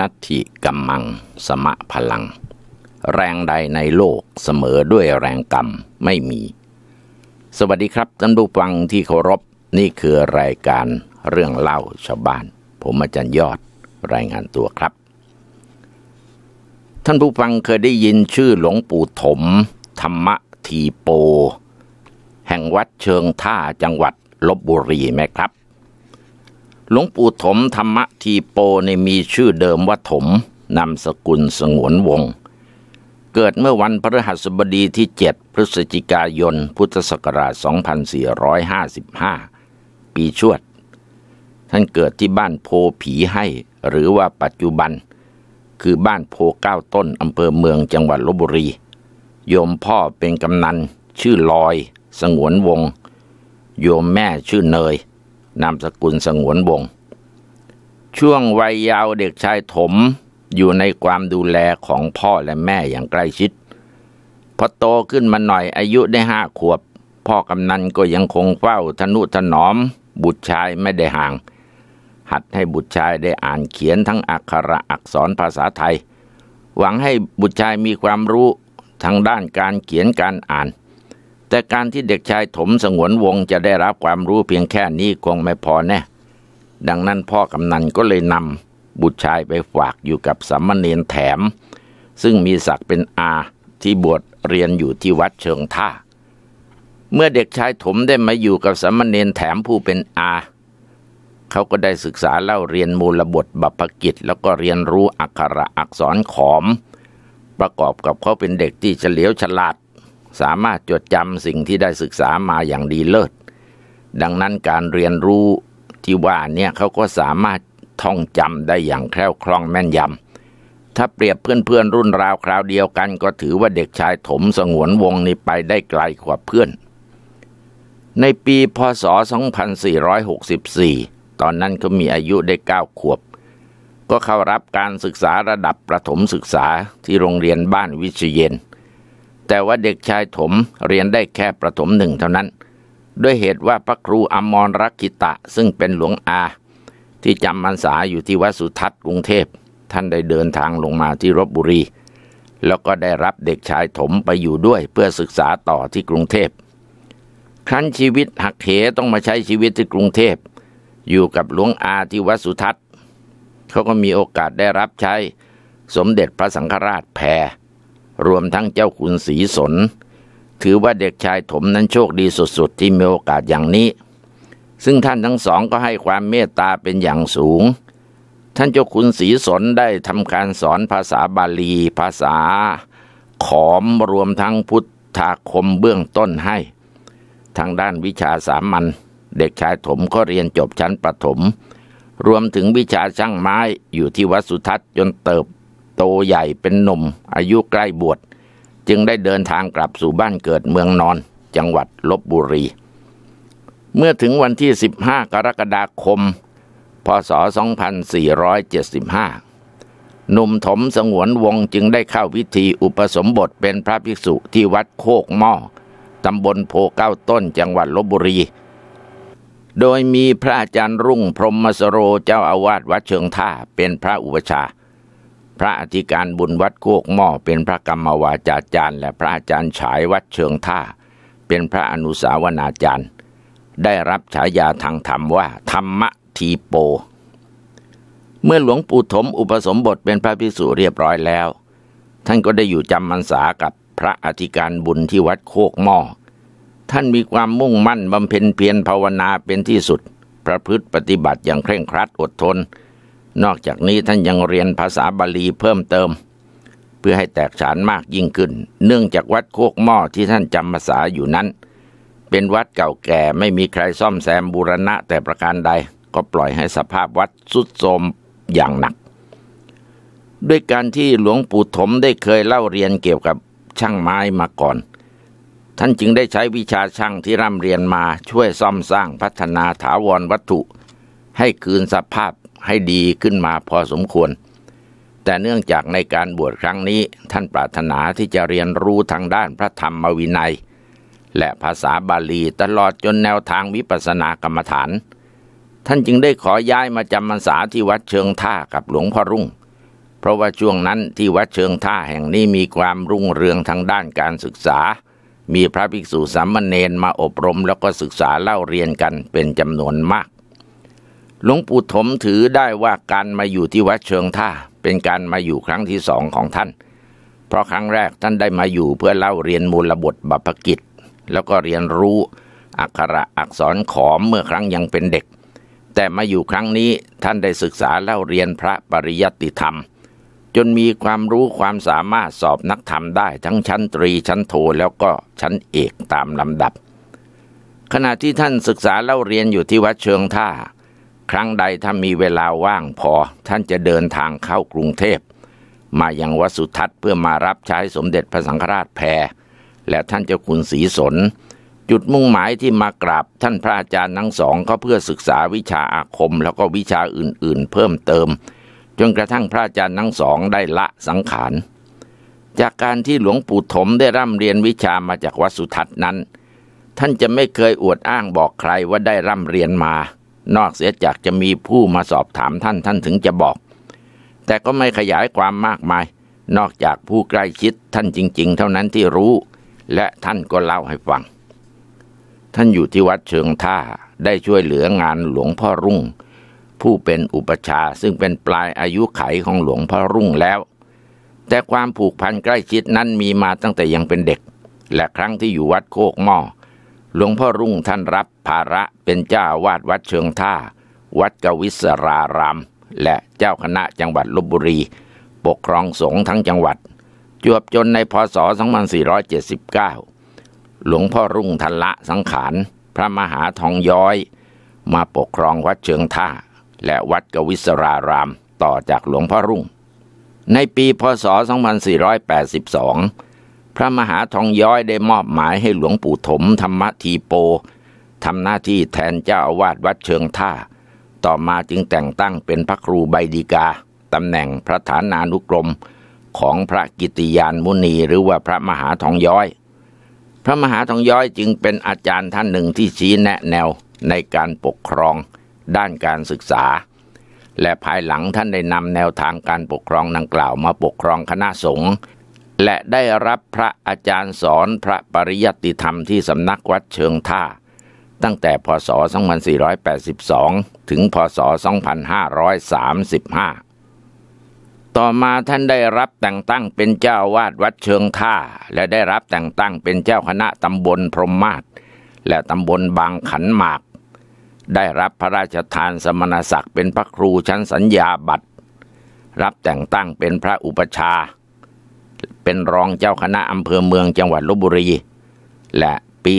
นัตถิกัมมังสมะพลัง แรงใดในโลกเสมอด้วยแรงกรรมไม่มี สวัสดีครับท่านผู้ฟังที่เคารพนี่คือรายการเรื่องเล่าชาวบ้าน ผมอาจารย์ยอดรายงานตัวครับ ท่านผู้ฟังเคยได้ยินชื่อหลวงปู่ถม ธรรมทีโป แห่งวัดเชิงท่าจังหวัดลบบุรีไหมครับหลวงปู่ถมธรรมะทีโปในมีชื่อเดิมว่าถมนำสกุลสงวนวง เกิดเมื่อวันพฤหัสบดีที่ 7 พฤศจิกายน พุทธศักราช2455 ปีชวด ท่านเกิดที่บ้านโพผีให้ หรือว่าปัจจุบัน คือบ้านโพเก้าต้น อำเภอเมืองจังหวัดลบบุรี โยมพ่อเป็นกำนัน ชื่อลอย สงวนวง โยมแม่ชื่อเนยนามสกุลสงวนวงช่วงวัยยาวเด็กชายถมอยู่ในความดูแลของพ่อและแม่อย่างใกล้ชิดพอโตขึ้นมาหน่อยอายุได้ห้าขวบ พ่อกำนันก็ยังคงเฝ้าทนุถนอม บุตรชายไม่ได้ห่าง หัดให้บุตรชายได้อ่านเขียนทั้งอักขระอักษรภาษาไทย หวังให้บุตรชายมีความรู้ทางด้านการเขียนการอ่านแต่การที่เด็กชายถมสงวนวงจะได้รับความรู้เพียงแค่นี้คงไม่พอแน่ดังนั้นพ่อกำนันก็เลยนำบุตรชายไปฝากอยู่กับสามเณรแถม ซึ่งมีศักดิ์เป็นอาที่บวชเรียนอยู่ที่วัดเชิงท่า เมื่อเด็กชายถมได้มาอยู่กับสามเณรแถมผู้เป็นอา เขาก็ได้ศึกษาเล่าเรียนมูลบทบัพกิจ แล้วก็เรียนรู้อักขระอักษรขอม ประกอบกับเขาเป็นเด็กที่เฉลียวฉลาดสามารถจดจำสิ่งที่ได้ศึกษามาอย่างดีเลิศดังนั้นการเรียนรู้ที่ว่าเนี่ยเขาก็สามารถท่องจำได้อย่างแคล่วคล่องแม่นยำถ้าเปรียบเพื่อนๆรุ่นราวคราวเดียวกัน ก็ถือว่าเด็กชายถมสงวนวงนี้ไปได้ไกลกว่าเพื่อนในปีพศ2464ตอนนั้นเขามีอายุได้ 9 ขวบ ก็เข้ารับการศึกษาระดับประถมศึกษาที่โรงเรียนบ้านวิชเยนแต่ว่าเด็กชายถมเรียนได้แค่ประถมหนึ่งเท่านั้น ด้วยเหตุว่าพระครูอมรรักกิตะซึ่งเป็นหลวงอา ที่จำพรรษาอยู่ที่วัดสุทัศน์กรุงเทพท่านได้เดินทางลงมาที่รบบุรี แล้วก็ได้รับเด็กชายถมไปอยู่ด้วยเพื่อศึกษาต่อที่กรุงเทพครั้นชีวิตหักเหต้องมาใช้ชีวิตที่กรุงเทพอยู่กับหลวงอาที่วัดสุทัศน์เขาก็มีโอกาสได้รับใช้สมเด็จพระสังฆราชแพรรวมทั้งเจ้าคุณศรีสน ถือว่าเด็กชายถมนั้นโชคดีสุดๆที่มีโอกาสอย่างนี้ ซึ่งท่านทั้งสองก็ให้ความเมตตาเป็นอย่างสูง ท่านเจ้าคุณศรีสนได้ทำการสอนภาษาบาลีภาษาขอมรวมทั้งพุทธาคมเบื้องต้นให้ ทางด้านวิชาสามัญเด็กชายถมก็เรียนจบชั้นประถมรวมถึงวิชาช่างไม้อยู่ที่วัดสุทัศน์จนเติบโตใหญ่เป็นหนุ่มอายุใกล้บวชจึงได้เดินทางกลับสู่บ้านเกิดเมืองนอนจังหวัดลบบุรี เมื่อถึงวันที่ 15 กรกฎาคม พศ 2475หนุ่มถมสงวนวงจึงได้เข้าวิธีอุปสมบทเป็นพระภิกษุที่วัดโคกหม้อตำบลโพเก้าต้นจังหวัดลบบุรี โดยมีพระอาจารย์รุ่งพรหมสโรเจ้าอาวาสวัดเชิงท่าเป็นพระอุปชาพระอธิการบุญวัดโคกหม้อเป็นพระกรรมวาจาจารย์ และพระอาจารย์ฉายวัดเชิงท่าเป็นพระอนุสาวนาจารย์ ได้รับฉายาทางธรรมว่า ธรรมทีโป เมื่อหลวงปู่ถมอุปสมบทเป็นพระภิกษุเรียบร้อยแล้วท่านก็ได้อยู่จำมันสากับพระอธิการบุญที่วัดโคกหม้อ ท่านมีความมุ่งมั่นบำเพ็ญเพียรภาวนาเป็นที่สุดประพฤติปฏิบัติอย่างเคร่งครัดอดทนนอกจากนี้ท่านยังเรียนภาษาบาลีเพิ่มเติม เพื่อให้แตกฉานมากยิ่งขึ้น เนื่องจากวัดโคกหม้อที่ท่านจำภาษาอยู่นั้น เป็นวัดเก่าแก่ไม่มีใครซ่อมแซมบูรณะแต่ประการใดก็ปล่อยให้สภาพวัดสุดโทรมอย่างหนัก ด้วยการที่หลวงปู่ถมได้เคยเล่าเรียนเกี่ยวกับช่างไม้มาก่อน ท่านจึงได้ใช้วิชาช่างที่ร่ำเรียนมาช่วยซ่อมสร้างพัฒนาถาวรวัตถุ ให้คืนสภาพให้ดีขึ้นมาพอสมควร แต่เนื่องจากในการบวชครั้งนี้ท่านปรารถนาที่จะเรียนรู้ทางด้านพระธรรมวินัย และภาษาบาลีตลอดจนแนวทางวิปัสสนากรรมฐาน ท่านจึงได้ขอย้ายมาจำพรรษาที่วัดเชิงท่ากับหลวงพ่อรุ่ง เพราะว่าช่วงนั้นที่วัดเชิงท่าแห่งนี้มีความรุ่งเรืองทางด้านการศึกษา มีพระภิกษุสามเณรมาอบรมแล้วก็ศึกษาเล่าเรียนกันเป็นจำนวนมากหลวงปู่ถมถือได้ว่าการมาอยู่ที่วัดเชิงท่าเป็นการมาอยู่ครั้งที่สองของท่าน เพราะครั้งแรกท่านได้มาอยู่เพื่อเล่าเรียนมูลบทบัพกิจ แล้วก็เรียนรู้อักขระอักษรขอมเมื่อครั้งยังเป็นเด็ก แต่มาอยู่ครั้งนี้ท่านได้ศึกษาเล่าเรียนพระปริยัติธรรม จนมีความรู้ความสามารถสอบนักธรรมได้ทั้งชั้นตรีชั้นโทแล้วก็ชั้นเอกตามลำดับ ขณะที่ท่านศึกษาเล่าเรียนอยู่ที่วัดเชิงท่าครั้งใดถ้ามีเวลาว่างพอ ท่านจะเดินทางเข้ากรุงเทพมายังวัดสุทัศน์เพื่อมารับใช้สมเด็จพระสังฆราชแพรและท่านเจ้าคุณศรีสนจุดมุ่งหมายที่มากราบ ท่านพระอาจารย์ทั้งสองก็เพื่อศึกษาวิชาอาคมแล้วก็วิชาอื่น ๆ เพิ่มเติม จนกระทั่งพระอาจารย์ทั้งสองได้ละสังขารจากการที่หลวงปู่ถมได้ร่ำเรียนวิชามาจากวัดสุทัศน์นั้น ท่านจะไม่เคยอวดอ้างบอกใครว่าได้ร่ำเรียนมานอกเสียจากจะมีผู้มาสอบถามท่านท่านถึงจะบอก แต่ก็ไม่ขยายความมากมาย นอกจากผู้ใกล้ชิดท่านจริงๆเท่านั้นที่รู้ และท่านก็เล่าให้ฟัง ท่านอยู่ที่วัดเชิงท่าได้ช่วยเหลืองานหลวงพ่อรุ่ง ผู้เป็นอุปชาซึ่งเป็นปลายอายุไขของหลวงพ่อรุ่งแล้ว แต่ความผูกพันใกล้ชิดนั้นมีมาตั้งแต่ยังเป็นเด็ก และครั้งที่อยู่วัดโคกหม้อหลวงพ่อรุ่งท่านรับภาระเป็นเจ้าวาดวัดเชิงท่า วัดกวิศรารามและเจ้าคณะจังหวัดลบบุรี ปกครองสงฆ์ทั้งจังหวัด จวบจนในพศ2479หลวงพ่อรุ่งทันละสังขารพระมหาทองย้อย มาปกครองวัดเชิงท่า และวัดกวิศรารามต่อจากหลวงพ่อรุ่งในปีพศ2482พระมหาทองย้อยได้มอบหมายให้หลวงปู่ถม ธรรมทีโปทำหน้าที่แทนเจ้าอาวาสวัดเชิงท่า ต่อมาจึงแต่งตั้งเป็นพระครูใบดีกาตำแหน่งพระฐานานุกรมของพระกิติยานมุนีหรือว่าพระมหาทองย้อย พระมหาทองย้อยจึงเป็นอาจารย์ท่านหนึ่งที่ชี้แนะแนวในการปกครองด้านการศึกษา และภายหลังท่านได้นำแนวทางการปกครองดังกล่าวมาปกครองคณะสงฆ์และได้รับพระอาจารย์สอนพระปริยัติธรรมที่สำนักวัดเชิงท่าตั้งแต่พศ 2482 ถึงพศ 2535 ต่อมาท่านได้รับแต่งตั้งเป็นเจ้าวาดวัดเชิงท่า และได้รับแต่งตั้งเป็นเจ้าคณะตำบลพรหมมาศและตำบลบางขันหมาก ได้รับพระราชทานสมณศักดิ์เป็นพระครูชั้นสัญญาบัตร รับแต่งตั้งเป็นพระอุปชาเป็นรองเจ้าคณะ อำเภอเมืองจังหวัดลบบุรี และปี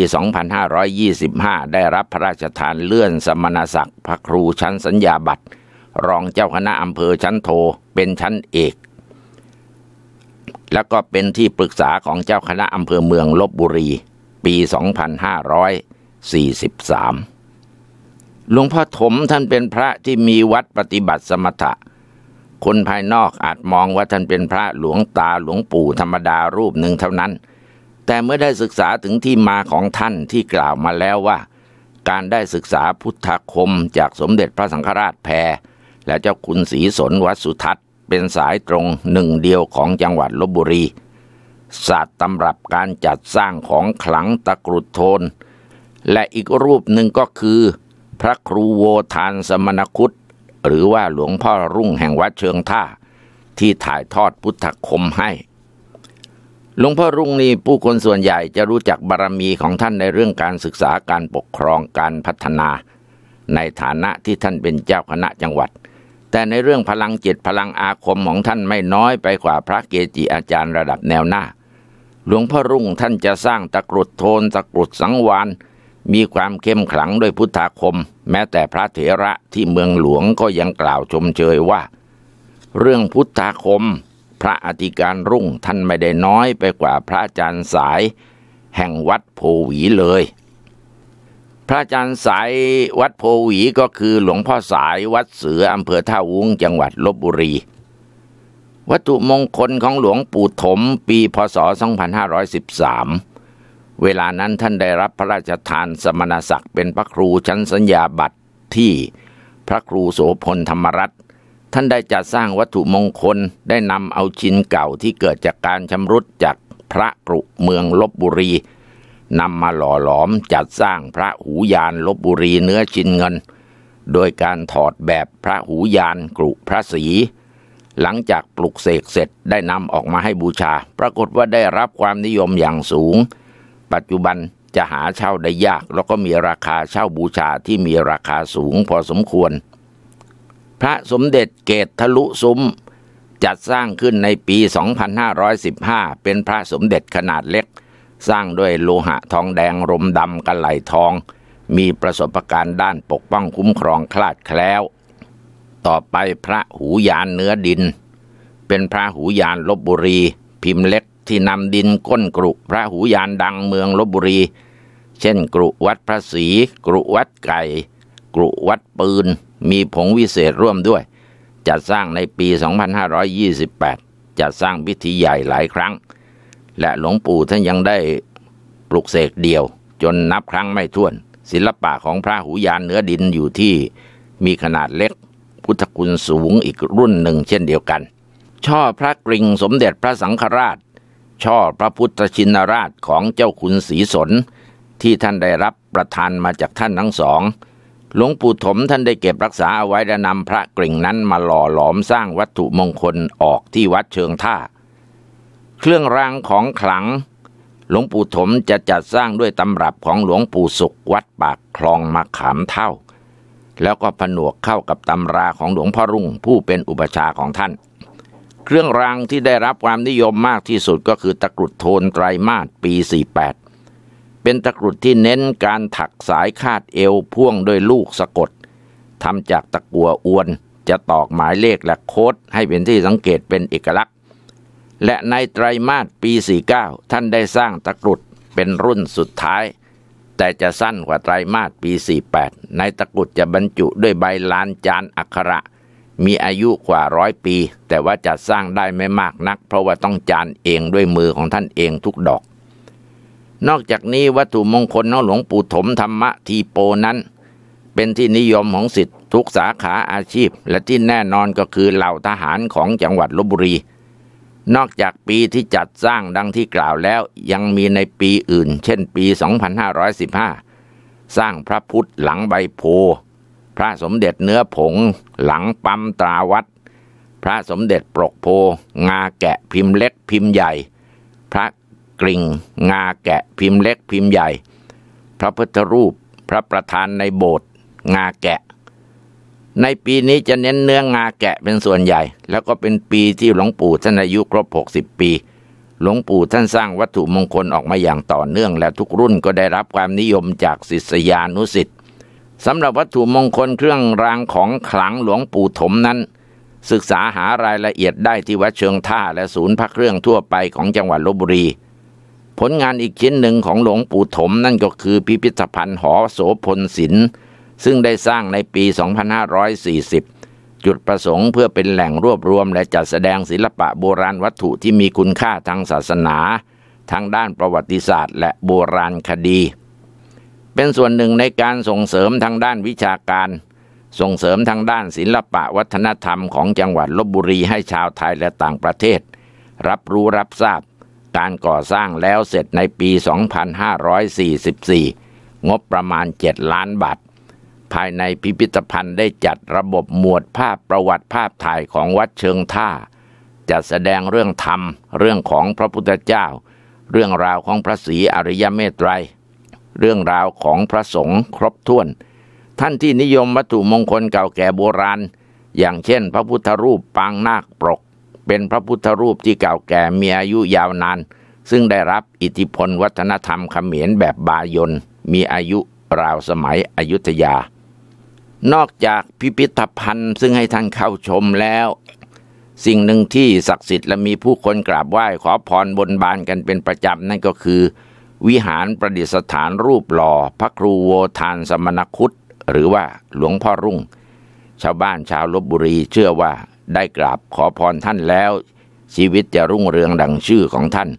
2525 ได้รับพระราชทานเลื่อนสมณศักดิ์พระครูชั้นสัญญาบัตร รองเจ้าคณะ อำเภอชั้นโทเป็นชั้นเอก และก็เป็นที่ปรึกษาของเจ้าคณะ อำเภอเมืองลบบุรี ปี 2543หลวงพ่อถมท่านเป็นพระที่มีวัดปฏิบัติสมถะคนภายนอกอาจมองว่าท่านเป็นพระหลวงตาหลวงปู่ธรรมดารูปหนึ่งเท่านั้น แต่เมื่อได้ศึกษาถึงที่มาของท่านที่กล่าวมาแล้วว่า การได้ศึกษาพุทธคมจากสมเด็จพระสังฆราชแพรและเจ้าคุณศรีสนวัดสุทัศน์เป็นสายตรงหนึ่งเดียวของจังหวัดลบบุรีศาสตร์ตำรับการจัดสร้างของขลังตะกรุดโทน และอีกรูปหนึ่งก็คือ พระครูโวทานสมณคุตหรือว่าหลวงพ่อรุ่งแห่งวัดเชิงท่าที่ถ่ายทอดพุทธคมให้หลวงพ่อรุ่งนี่ผู้คนส่วนใหญ่จะรู้จักบารรมีของท่านในเรื่องการศึกษาการปกครองการพัฒนา ในฐานะที่ท่านเป็นเจ้าคณะจังหวัด แต่ในเรื่องพลังจิตพลังอาคมของท่านไม่น้อยไปกว่าพระเกจิอาจารย์ระดับแนวหน้า หลวงพ่อรุ่งท่านจะสร้างตะกรุดโทนตะกรุดสังวานมีความเข้มขลังด้วยพุทธาคม แม้แต่พระเถระที่เมืองหลวงก็ยังกล่าวชมเชยว่า เรื่องพุทธาคมพระอธิการรุ่งท่านไม่ได้น้อยไปกว่าพระอาจารย์สาย แห่งวัดโพหวีเลย พระอาจารย์สายวัดโพหวีก็คือหลวงพ่อสายวัดเสืออำเภอท่าวุ้งจังหวัดลบบุรี วัตถุมงคลของหลวงปู่ถมปีพศ 2513เวลานั้นท่านได้รับพระราชทานสมณศักดิ์ เป็นพระครูชั้นสัญญาบัตรที่ พระครูโสพลธรรมรัตน์ท่านได้จัดสร้างวัตถุมงคลได้นำเอาชิ้นเก่าที่เกิดจากการชำรุดจากพระกรุเมืองลบบุรีนำมาหล่อหลอมจัดสร้างพระหูยานลบบุรีเนื้อชิ้นเงิน โดยการถอดแบบพระหูยานกรุพระศรีหลังจากปลุกเสกเสร็จได้นำออกมาให้บูชา ปรากฏว่าได้รับความนิยมอย่างสูงปัจจุบันจะหาเช่าได้ยากแล้วก็มีราคาเช่าบูชาที่มีราคาสูงพอสมควร พระสมเด็จเกตทะลุซุ้มจัดสร้างขึ้นในปี 2515 เป็นพระสมเด็จขนาดเล็ก สร้างด้วยโลหะทองแดงรมดำกันไหลทอง มีประสบการณ์ด้านปกป้องคุ้มครองคลาดแคล้ว ต่อไปพระหูยานเนื้อดิน เป็นพระหูยานลบบุรีพิมพ์เล็กที่นำดินก้นกรุพระหูยานดังเมืองลบบุรี เช่น กรุวัดพระศรีกรุวัดไก่กรุวัดปืนมีผงวิเศษร่วมด้วย จัดสร้างในปี 2528 จัดสร้างพิธีใหญ่หลายครั้ง และหลวงปู่ท่านยังได้ปลุกเสกเดี่ยว จนนับครั้งไม่ถ้วน ศิลปะของพระหูยานเนื้อดินอยู่ที่มีขนาดเล็กพุทธคุณสูงอีกรุ่นหนึ่ง เช่นเดียวกัน ช่อพระกริ่งสมเด็จพระสังฆราชช่อพระพุทธชินราชของเจ้าคุณศรีสนที่ท่านได้รับประทานมาจากท่านทั้งสองหลวงปู่ถมท่านได้เก็บรักษาเอาไว้และนำพระกริ่งนั้นมาหล่อหลอมสร้างวัตถุมงคลออกที่วัดเชิงท่า เครื่องรางของขลัง หลวงปู่ถมจะจัดสร้างด้วยตำรับของหลวงปู่สุขวัดปากคลองมาขามเท่าแล้วก็ผนวกเข้ากับตำราของหลวงพ่อรุ่งผู้เป็นอุปชาของท่านเครื่องรางที่ได้รับความนิยมมากที่สุดก็คือตะกรุดโทนไตรมาสปี 48 เป็นตะกรุดที่เน้นการถักสายคาดเอวพ่วงด้วยลูกสะกดทำจากตะกัวอวนจะตอกหมายเลขและโค้ด ให้เป็นที่สังเกตเป็นเอกลักษณ์และในไตรมาสปี 49 ท่านได้สร้างตะกรุดเป็นรุ่นสุดท้ายแต่จะสั้นกว่าไตรมาสปี 48 ในตะกรุดจะบรรจุด้วยใบลานจานอักขระมีอายุกว่าร้อยปี แต่ว่าจะสร้างได้ไม่มากนักเพราะว่าต้องจานเองด้วยมือของท่านเองทุกดอก นอกจากนี้วัตถุมงคลน้องหลวงปู่ถมธรรมะทีโปนั้น เป็นที่นิยมของสิทธิทุกสาขาอาชีพ และที่แน่นอนก็คือเหล่าทหารของจังหวัดลบบุรี นอกจากปีที่จัดสร้างดังที่กล่าวแล้วยังมีในปีอื่น เช่นปี 2515 สร้างพระพุทธหลังใบโพพระสมเด็จเนื้อผง หลังปั๊มตราวัด พระสมเด็จปรกโพ งาแกะพิมพ์เล็กพิมพ์ใหญ่ พระกริ่งงาแกะพิมพ์เล็กพิมพ์ใหญ่ พระพุทธรูป พระประธานในโบสถ์งาแกะ ในปีนี้จะเน้นเนื้องาแกะเป็นส่วนใหญ่ แล้วก็เป็นปีที่หลวงปู่ท่านอายุครบ60ปี หลวงปู่ท่านสร้างวัตถุมงคลออกมาอย่างต่อเนื่องและทุกรุ่นก็ได้รับความนิยมจากศิษยานุสิทธิสำหรับวัตถุมงคลเครื่องรางของขลังหลวงปู่ถมนั้น ศึกษาหารายละเอียดได้ที่วัดเชิงท่าและศูนย์พักเครื่องทั่วไปของจังหวัดลบบุรี ผลงานอีกชิ้นหนึ่งของหลวงปู่ถมนั่นก็คือพิพิธภัณฑ์หอโสพลศิลป์ ซึ่งได้สร้างในปี 2540 จุดประสงค์เพื่อเป็นแหล่งรวบรวม และจัดแสดงศิลปะโบราณวัตถุที่มีคุณค่าทางศาสนาทางด้านประวัติศาสตร์ และโบราณคดีเป็นส่วนหนึ่งในการส่งเสริมทางด้านวิชาการ ส่งเสริมทางด้านศิลปะวัฒนธรรมของจังหวัดลบบุรีให้ชาวไทยและต่างประเทศ รับรู้รับทราบ การก่อสร้างแล้วเสร็จในปี 2544 งบประมาณ 7 ล้านบาทภายในพิพิธภัณฑ์ได้จัดระบบหมวดภาพประวัติภาพถ่ายของวัดเชิงท่า จัดแสดงเรื่องธรรม เรื่องของพระพุทธเจ้า เรื่องราวของพระศรีอริยเมตไตรเรื่องราวของพระสงฆ์ครบถ้วน ท่านที่นิยมวัตถุมงคลเก่าแก่โบราณ อย่างเช่น พระพุทธรูปปางนาคปรกเป็นพระพุทธรูปที่เก่าแก่มีอายุยาวนาน ซึ่งได้รับอิทธิพลวัฒนธรรมขเขมรแบบบายนมีอายุราวสมัยอยุธยา นอกจากพิพิธภัณฑ์ซึ่งให้ท่านเข้าชมแล้ว สิ่งหนึ่งที่ศักดิ์สิทธิ์และมีผู้คนกราบไหว้ขอพรบนบานกันเป็นประจำนั่นก็คือวิหารประดิษฐานรูปหล่อ พระครูโวทานสมณคุตหรือว่าหลวงพ่อรุ่ง ชาวบ้านชาวลบบุรีเชื่อว่าได้กราบขอพรท่านแล้ว ชีวิตจะรุ่งเรืองดังชื่อของท่าน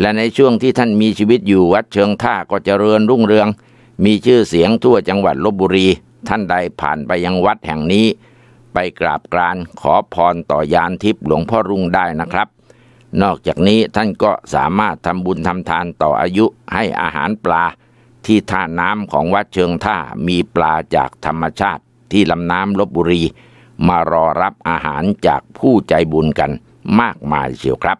และในช่วงที่ท่านมีชีวิตอยู่วัดเชิงท่าก็จเจริญรุ่งเรือง มีชื่อเสียงทั่วจังหวัดลบบุรีท่านใดผ่านไปยังวัดแห่งนี้ ไปกราบกรานขอพรต่อยานทิพย์หลวงพ่อรุ่งได้นะครับนอกจากนี้ท่านก็สามารถทำบุญทำทานต่ออายุให้อาหารปลาที่ท่าน้ำของวัดเชิงท่ามีปลาจากธรรมชาติที่ลำน้ำลบบุรีมารอรับอาหารจากผู้ใจบุญกันมากมายเชียวครับ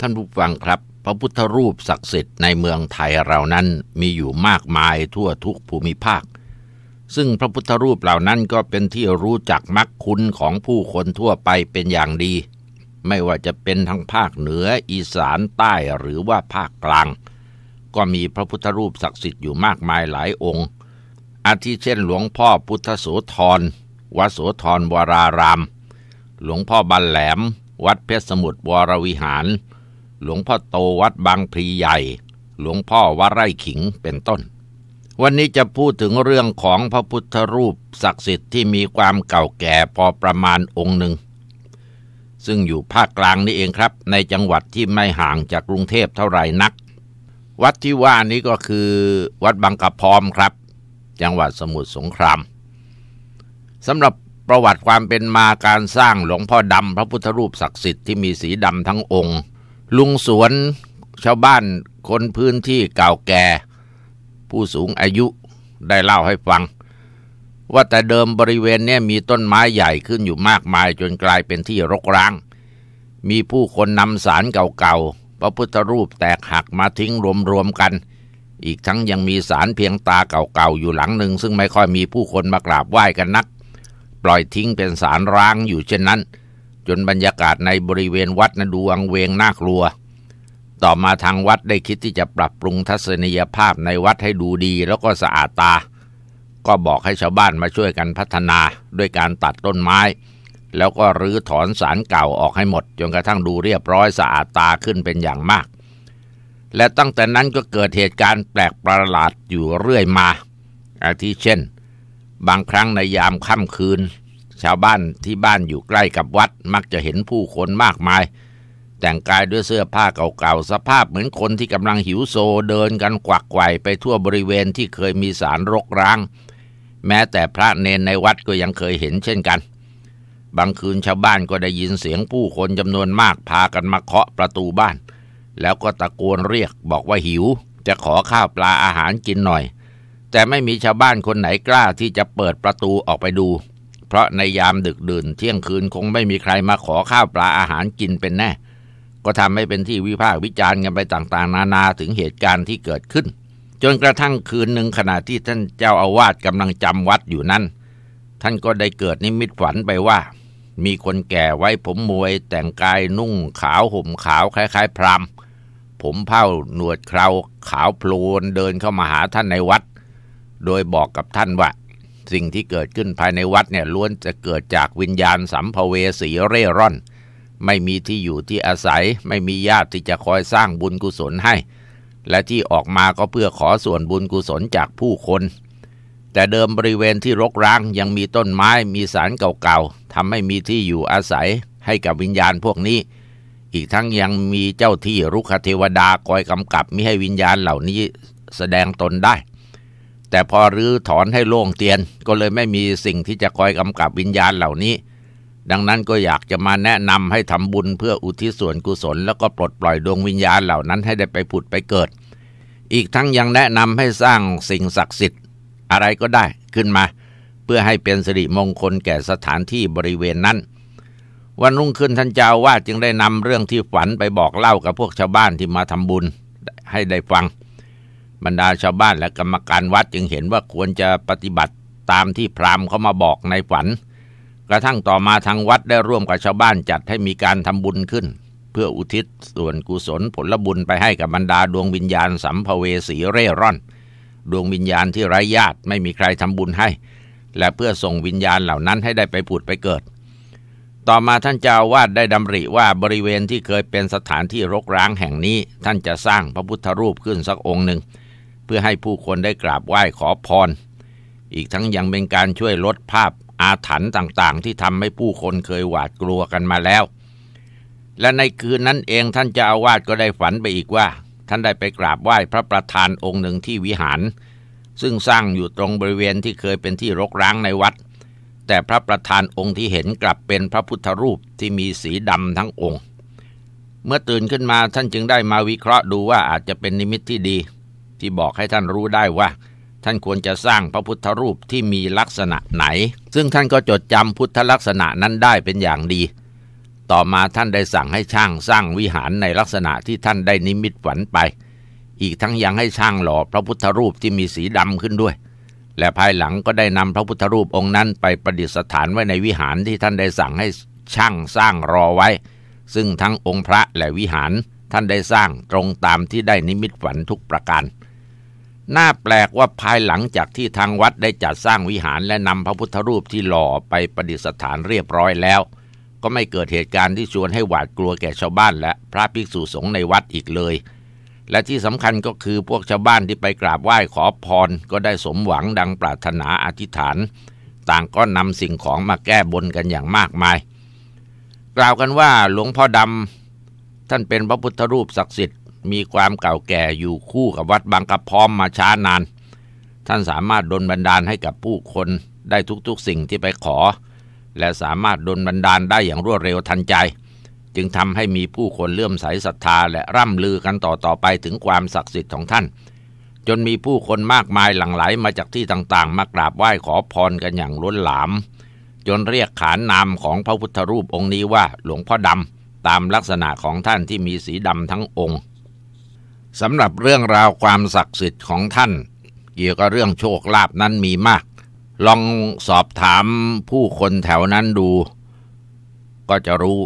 ท่านผู้ฟังครับพระพุทธรูปศักดิ์สิทธิ์ในเมืองไทยเรานั้นมีอยู่มากมายทั่วทุกภูมิภาค ซึ่งพระพุทธรูปเหล่านั้นก็เป็นที่รู้จักมักคุ้นของผู้คนทั่วไปเป็นอย่างดี ไม่ว่าจะเป็นทั้งภาคเหนืออีสานใต้หรือว่าภาคกลาง ก็มีพระพุทธรูปศักดิ์สิทธิ์อยู่มากมายหลายองค์ อาทิเช่นหลวงพ่อพุทธโสธรวัดโสธรวราราม หลวงพ่อบันแหลม วัดเพชรสมุทรวรวิหารหลวงพ่อโตวัดบางพลีใหญ่ หลวงพ่อวัดไร่ขิง เป็นต้น วันนี้จะพูดถึงเรื่องของพระพุทธรูปศักดิ์สิทธิ์ที่มีความเก่าแก่พอประมาณองค์หนึ่ง ซึ่งอยู่ภาคกลางนี่เองครับ ในจังหวัดที่ไม่ห่างจากกรุงเทพเท่าไหร่นัก วัดที่ว่านี้ก็คือวัดบางกะพร้อมครับ จังหวัดสมุทรสงครามสำหรับประวัติความเป็นมาการสร้างหลวงพ่อดำพระพุทธรูปศักดิ์สิทธิ์ที่มีสีดำทั้งองค์ลุงสวนชาวบ้านคนพื้นที่เก่าแก่ผู้สูงอายุได้เล่าให้ฟัง ว่าแต่เดิมบริเวณนี้มีต้นไม้ใหญ่ขึ้นอยู่มากมายจนกลายเป็นที่รกร้าง มีผู้คนนำสารเก่าๆพระพุทธรูปแตกหักมาทิ้งรวมๆกัน อีกทั้งยังมีสารเพียงตาเก่าๆอยู่หลังหนึ่งซึ่งไม่ค่อยมีผู้คนมากราบไหว้กันนัก ปล่อยทิ้งเป็นสารร้างอยู่เช่นนั้นจนบรรยากาศในบริเวณวัดนะดูอังเวงน่ากลัว ต่อมาทางวัดได้คิดที่จะปรับปรุงทัศนียภาพในวัดให้ดูดีแล้วก็สะอาดตา ก็บอกให้ชาวบ้านมาช่วยกันพัฒนาด้วยการตัดต้นไม้ แล้วก็รื้อถอนสารเก่าออกให้หมดจนกระทั่งดูเรียบร้อยสะอาดตาขึ้นเป็นอย่างมาก และตั้งแต่นั้นก็เกิดเหตุการณ์แปลกประหลาดอยู่เรื่อยมา อาทิเช่น บางครั้งในยามค่ำคืนชาวบ้านที่บ้านอยู่ใกล้กับวัดมักจะเห็นผู้คนมากมาย แต่งกายด้วยเสื้อผ้าเก่าๆสภาพเหมือนคนที่กำลังหิวโซเดินกันกวักไกวไปทั่วบริเวณที่เคยมีสารรกร้าง แม้แต่พระเนนในวัดก็ยังเคยเห็นเช่นกัน บางคืนชาวบ้านก็ได้ยินเสียงผู้คนจำนวนมากพากันมาเคาะประตูบ้าน แล้วก็ตะโกนเรียกบอกว่าหิว จะขอข้าวปลาอาหารกินหน่อย แต่ไม่มีชาวบ้านคนไหนกล้าที่จะเปิดประตูออกไปดูเพราะในยามดึกดื่นเที่ยงคืนคงไม่มีใครมาขอข้าวปลาอาหารกินเป็นแน่ ก็ทำให้เป็นที่วิพากษ์วิจารณ์กันไปต่าง ๆ นานาถึงเหตุการณ์ที่เกิดขึ้น จนกระทั่งคืนหนึ่งขณะที่ท่านเจ้าอาวาสกำลังจำวัดอยู่นั้น ท่านก็ได้เกิดนิมิตฝันไปว่า มีคนแก่ไว้ผมมวยแต่งกายนุ่งขาวห่มขาวคล้าย ๆพรามผมเผ้าหนวดเครา ขาวโพลนเดินเข้ามาหาท่านในวัด โดยบอกกับท่านว่าสิ่งที่เกิดขึ้นภายในวัดเนี่ยล้วนจะเกิดจากวิญญาณสัมภเวสีเร่ร่อน ไม่มีที่อยู่ที่อาศัยไม่มีญาติที่จะคอยสร้างบุญกุศลให้ และที่ออกมาก็เพื่อขอส่วนบุญกุศลจากผู้คน แต่เดิมบริเวณที่รกร้างยังมีต้นไม้มีสารเก่าๆทำให้มีที่อยู่อาศัยให้กับวิญญาณพวกนี้ อีกทั้งยังมีเจ้าที่รุกขเทวดาคอยกำกับมิให้วิญญาณเหล่านี้แสดงตนได้แต่พอรื้อถอนให้โล่งเตียนก็เลยไม่มีสิ่งที่จะคอยกำกับวิญญาณเหล่านี้ ดังนั้นก็อยากจะมาแนะนำให้ทำบุญเพื่ออุทิศส่วนกุศล แล้วก็ปลดปล่อยดวงวิญญาณเหล่านั้น ให้ได้ไปผุดไปเกิด อีกทั้งยังแนะนำให้สร้างสิ่งศักดิ์สิทธิ์อะไรก็ได้ขึ้นมา เพื่อให้เป็นสิริมงคลแก่สถานที่บริเวณนั้น วันรุ่งขึ้นท่านเจ้าว่าจึงได้นำเรื่องที่ฝันไปบอกเล่ากับพวกชาวบ้านที่มาทำบุญให้ได้ฟังบรรดาชาวบ้านและกรรมการวัดจึงเห็นว่าควรจะปฏิบัติตามที่พราหมณ์เขามาบอกในฝัน กระทั่งต่อมาทางวัดได้ร่วมกับชาวบ้านจัดให้มีการทำบุญขึ้น เพื่ออุทิศส่วนกุศลผลบุญไปให้กับบรรดาดวงวิญญาณสัมภเวสีเร่ร่อนดวงวิญญาณที่ไร้ญาติไม่มีใครทำบุญให้ และเพื่อส่งวิญญาณเหล่านั้นให้ได้ไปผุดไปเกิด ต่อมาท่านเจ้าวาดได้ดำริว่าบริเวณที่เคยเป็นสถานที่รกร้างแห่งนี้ ท่านจะสร้างพระพุทธรูปขึ้นสักองค์หนึ่งพื่อให้ผู้คนได้กราบไหว้ขอพร อีกทั้งยังเป็นการช่วยลดภาพอาถรรพ์ต่างๆ ที่ทำให้ผู้คนเคยหวาดกลัวกันมาแล้ว และในคืนนั้นเองท่านจะอาวาสก็ได้ฝันไปอีกว่าท่านได้ไปกราบไหว้พระประธานองค์หนึ่งที่วิหาร ซึ่งสร้างอยู่ตรงบริเวณที่เคยเป็นที่รกร้างในวัด แต่พระประธานองค์ที่เห็นกลับเป็นพระพุทธรูปที่มีสีดำทั้งองค์ เมื่อตื่นขึ้นมาท่านจึงได้มาวิเคราะห์ดูว่าอาจจะเป็นนิมิตที่ดีที่บอกให้ท่านรู้ได้ว่า ท่านควรจะสร้างพระพุทธรูปที่มีลักษณะไหน ซึ่งท่านก็จดจำพุทธลักษณะนั้นได้เป็นอย่างดี ต่อมาท่านได้สั่งให้ช่างสร้างวิหารในลักษณะที่ท่านได้นิมิตฝันไป อีกทั้งยังให้ช่างหล่อพระพุทธรูปที่มีสีดำขึ้นด้วย และภายหลังก็ได้นำพระพุทธรูปองค์นั้น ไปประดิษฐานไว้ในวิหารที่ท่านได้สั่งให้ช่างสร้างรอไว้ ซึ่งทั้งองค์พระและวิหารท่านได้สร้างตรงตามที่ได้นิมิตฝันทุกประการน่าแปลกว่าภายหลังจากที่ทางวัดได้จัดสร้างวิหารและนำพระพุทธรูปที่หล่อไปประดิษฐานเรียบร้อยแล้ว ก็ไม่เกิดเหตุการณ์ที่ชวนให้หวาดกลัวแก่ชาวบ้านและพระภิกษุสงฆ์ในวัดอีกเลย และที่สำคัญก็คือพวกชาวบ้านที่ไปกราบไหว้ขอพรก็ได้สมหวังดังปรารถนาอธิษฐาน ต่างก็นำสิ่งของมาแก้บนกันอย่างมากมาย กล่าวกันว่าหลวงพ่อดำท่านเป็นพระพุทธรูปศักดิ์สิทธิมีความเก่าแก่อยู่คู่กับวัดบางกระพร้อมมาช้านาน ท่านสามารถดลบันดาลให้กับผู้คนได้ทุกๆสิ่งที่ไปขอ และสามารถดลบันดาลได้อย่างรวดเร็วทันใจ จึงทำให้มีผู้คนเลื่อมใสศรัทธาและร่ำลือกันต่อๆไปถึงความศักดิ์สิทธิ์ของท่าน จนมีผู้คนมากมายหลั่งไหลมาจากที่ต่างๆ มากราบไหว้ขอพรกันอย่างล้นหลาม จนเรียกขานนามของพระพุทธรูปองค์นี้ว่าหลวงพ่อดำตามลักษณะของท่านที่มีสีดำทั้งองค์สำหรับเรื่องราวความศักดิ์สิทธิ์ของท่านเกี่ยวกับเรื่องโชคลาภนั้นมีมาก ลองสอบถามผู้คนแถวนั้นดู ก็จะรู้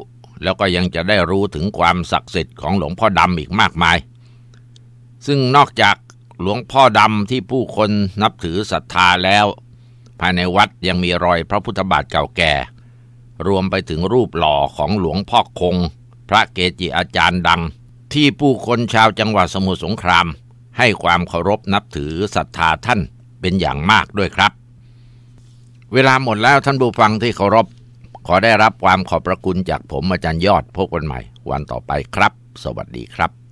แล้วก็ยังจะได้รู้ถึงความศักดิ์สิทธิ์ของหลวงพ่อดำอีกมากมาย ซึ่งนอกจากหลวงพ่อดำที่ผู้คนนับถือศรัทธาแล้ว ภายในวัดยังมีรอยพระพุทธบาทเก่าแก่ รวมไปถึงรูปหล่อของหลวงพ่อคง พระเกจิอาจารย์ดังที่ผู้คนชาวจังหวัดสมุทรสงคราม ให้ความเคารพนับถือศรัทธาท่านเป็นอย่างมากด้วยครับ เวลาหมดแล้วท่านผู้ฟังที่เคารพ ขอได้รับความขอบพระคุณจากผมอาจารย์ยอดพบกันใหม่ วันต่อไปครับ สวัสดีครับ